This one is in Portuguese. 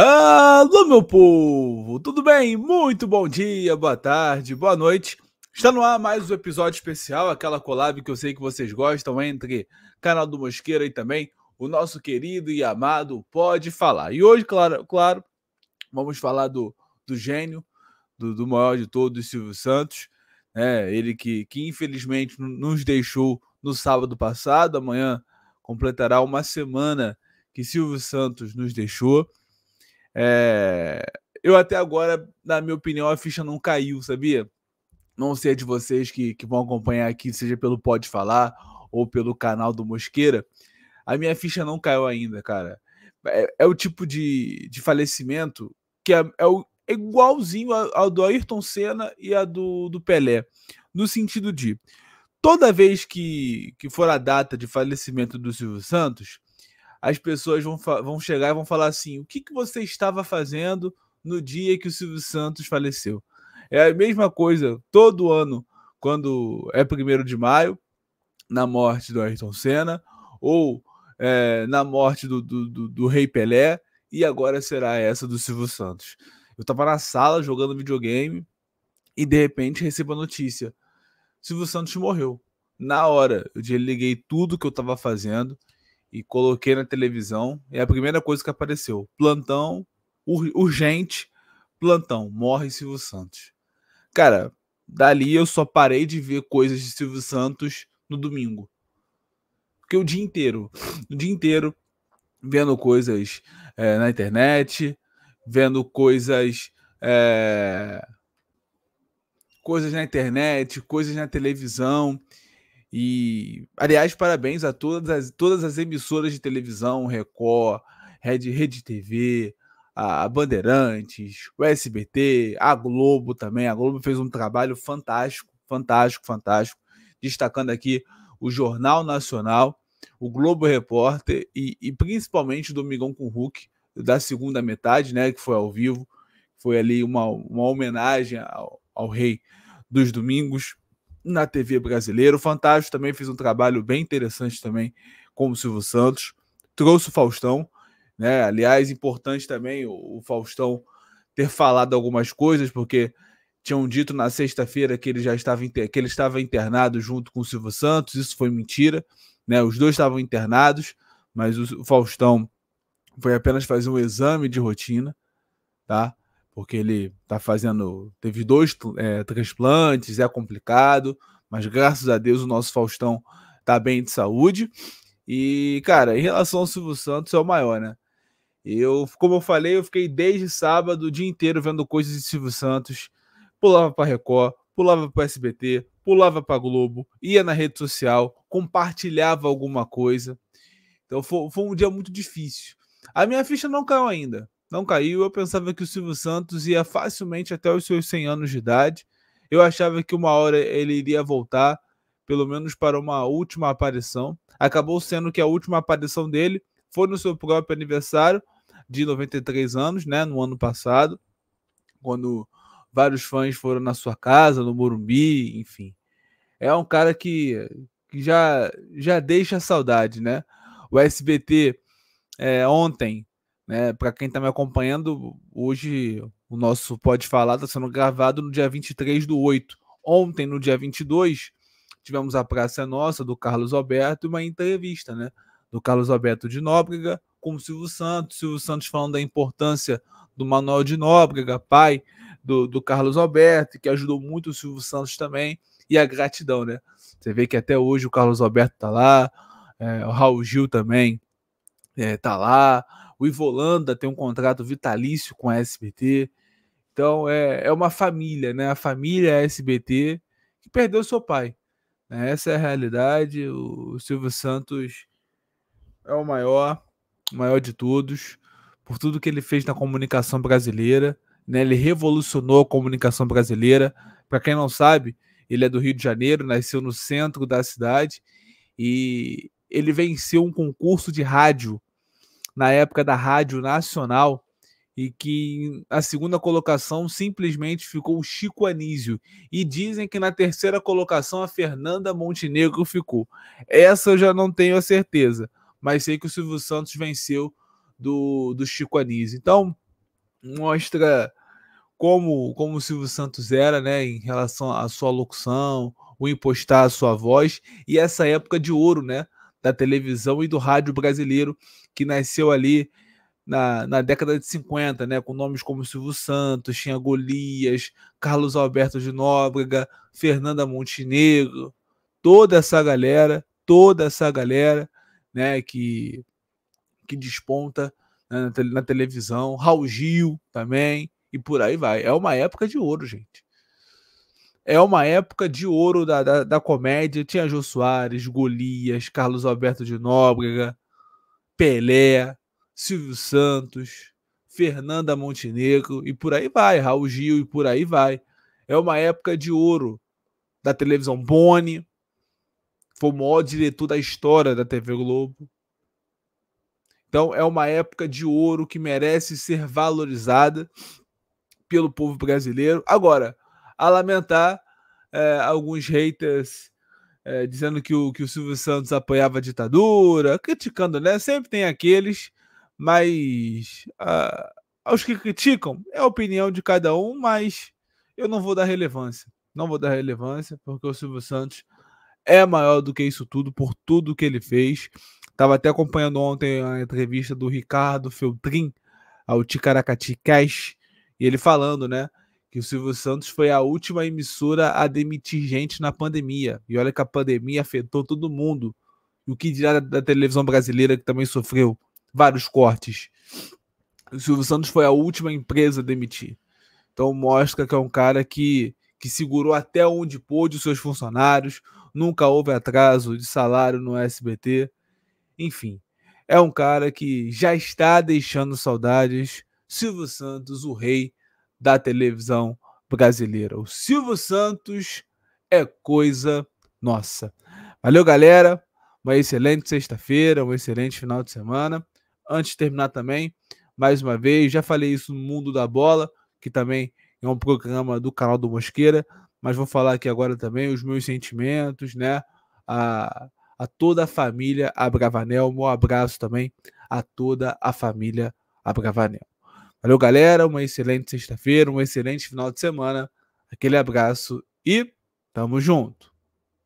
Alô, meu povo! Tudo bem? Muito bom dia, boa tarde, boa noite. Está no ar mais um episódio especial, aquela collab que eu sei que vocês gostam entre canal do Mosqueira e também o nosso querido e amado Pode Falar. E hoje, claro, claro vamos falar do, do gênio, do, do maior de todos, Silvio Santos. É, ele que, que infelizmente nos deixou no sábado passado, amanhã completará uma semana que Silvio Santos nos deixou. É... Eu até agora, na minha opinião, a ficha não caiu, sabia? Não sei de vocês que, que vão acompanhar aqui, seja pelo Pode Falar ou pelo canal do Mosqueira. A minha ficha não caiu ainda, cara. É, é o tipo de, de falecimento que é, é, o, é igualzinho ao, do Ayrton Senna e a do, do Pelé. No sentido de, toda vez que, que for a data de falecimento do Silvio Santos, as pessoas vão, vão chegar e vão falar assim: o que, que você estava fazendo no dia que o Silvio Santos faleceu? É a mesma coisa todo ano, quando é primeiro de maio, na morte do Ayrton Senna, ou é, na morte do, do, do, do Rei Pelé, e agora será essa do Silvio Santos. Eu estava na sala jogando videogame e de repente recebo a notícia: Silvio Santos morreu. Na hora, eu desliguei tudo que eu estava fazendo e coloquei na televisão. É a primeira coisa que apareceu. Plantão, ur urgente, plantão, morre Silvio Santos. Cara, dali eu só parei de ver coisas de Silvio Santos no domingo. Porque o dia inteiro, o dia inteiro, vendo coisas é, na internet, vendo coisas. É, coisas na internet, coisas na televisão. E, aliás, parabéns a todas as, todas as emissoras de televisão, Record, Rede, Rede TV, a Bandeirantes, o SBT, a Globo também. A Globo fez um trabalho fantástico, fantástico, fantástico. Destacando aqui o Jornal Nacional, o Globo Repórter e, e principalmente o Domingão com o Hulk, da segunda metade, né, que foi ao vivo. Foi ali uma, uma homenagem ao, ao rei dos domingos na TV brasileira. O Fantástico também fez um trabalho bem interessante também com o Silvio Santos. Trouxe o Faustão, né? Aliás, importante também o, o Faustão ter falado algumas coisas, porque tinham dito na sexta-feira que ele já estava que ele estava internado junto com o Silvio Santos. Isso foi mentira, né? Os dois estavam internados, mas o Faustão foi apenas fazer um exame de rotina, tá? porque ele tá fazendo. Teve dois é, transplantes, é complicado, mas graças a Deus o nosso Faustão tá bem de saúde. E, cara, em relação ao Silvio Santos, é o maior, né? Eu, como eu falei, eu fiquei desde sábado o dia inteiro vendo coisas de Silvio Santos. Pulava para Record, pulava para SBT, pulava para Globo, ia na rede social, compartilhava alguma coisa. Então foi, foi um dia muito difícil. A minha ficha não caiu ainda não caiu. Eu pensava que o Silvio Santos ia facilmente até os seus 100 anos de idade. Eu achava que uma hora ele iria voltar, pelo menos para uma última aparição. Acabou sendo que a última aparição dele foi no seu próprio aniversário de 93 anos, né, no ano passado, quando vários fãs foram na sua casa, no Morumbi, enfim. É um cara que, que já já deixa saudade, né? O SBT é, eh, ontem né? Para quem está me acompanhando, hoje o nosso Pode Falar está sendo gravado no dia 23 do 8. Ontem, no dia 22, tivemos a Praça é Nossa do Carlos Alberto e uma entrevista né? do Carlos Alberto de Nóbrega com o Silvio Santos. Silvio Santos falando da importância do Manuel de Nóbrega, pai do, do Carlos Alberto, que ajudou muito o Silvio Santos também, e a gratidão, né? Você vê que até hoje o Carlos Alberto tá lá, é, o Raul Gil também é, tá lá, o Ivolanda tem um contrato vitalício com a SBT. Então é, é uma família, né? A família é SBT que perdeu seu pai. Né? Essa é a realidade. O Silvio Santos é o maior, o maior de todos, por tudo que ele fez na comunicação brasileira. Né? Ele revolucionou a comunicação brasileira. Para quem não sabe, ele é do Rio de Janeiro, nasceu no centro da cidade e ele venceu um concurso de rádio na época da Rádio Nacional e que a segunda colocação simplesmente ficou o Chico Anísio. E dizem que na terceira colocação a Fernanda Montenegro ficou. Essa eu já não tenho a certeza, mas sei que o Silvio Santos venceu do, do Chico Anísio. Então, mostra como, como o Silvio Santos era, né, em relação à sua locução, o impostar a sua voz e essa época de ouro, né, da televisão e do rádio brasileiro, que nasceu ali na, na década de 50, né, com nomes como Silvio Santos, Tinha Golias, Carlos Alberto de Nóbrega, Fernanda Montenegro, toda essa galera, toda essa galera, né, que, que desponta né, na, na televisão, Raul Gil também, e por aí vai. É uma época de ouro, gente é uma época de ouro da, da, da comédia. Tinha Jô Soares, Golias, Carlos Alberto de Nóbrega, Pelé, Silvio Santos, Fernanda Montenegro e por aí vai, Raul Gil e por aí vai. É uma época de ouro da televisão Boni. Foi o maior diretor da história da TV Globo. Então é uma época de ouro que merece ser valorizada pelo povo brasileiro. Agora, a lamentar é, alguns haters é, dizendo que o, que o Silvio Santos apoiava a ditadura, criticando, né? Sempre tem aqueles, mas ah, aos que criticam, é a opinião de cada um, mas eu não vou dar relevância. Não vou dar relevância, porque o Silvio Santos é maior do que isso tudo, por tudo que ele fez. Estava até acompanhando ontem a entrevista do Ricardo Feltrin ao Ticaracati Cash, e ele falando, né, que o Silvio Santos foi a última emissora a demitir gente na pandemia. E olha que a pandemia afetou todo mundo. E o que dirá da, televisão brasileira, que também sofreu vários cortes. O Silvio Santos foi a última empresa a demitir. Então mostra que é um cara que, que segurou até onde pôde os seus funcionários, nunca houve atraso de salário no SBT. Enfim, é um cara que já está deixando saudades. Silvio Santos, o rei da televisão brasileira. O Silvio Santos é coisa nossa. Valeu, galera. Uma excelente sexta-feira, um excelente final de semana. Antes de terminar também, mais uma vez, já falei isso no Mundo da Bola, que também é um programa do canal do Mosqueira, mas vou falar aqui agora também os meus sentimentos, né? A, a toda a família Abravanel, um abraço também a toda a família Abravanel. Valeu, galera. Uma excelente sexta-feira, um excelente final de semana. Aquele abraço e tamo junto.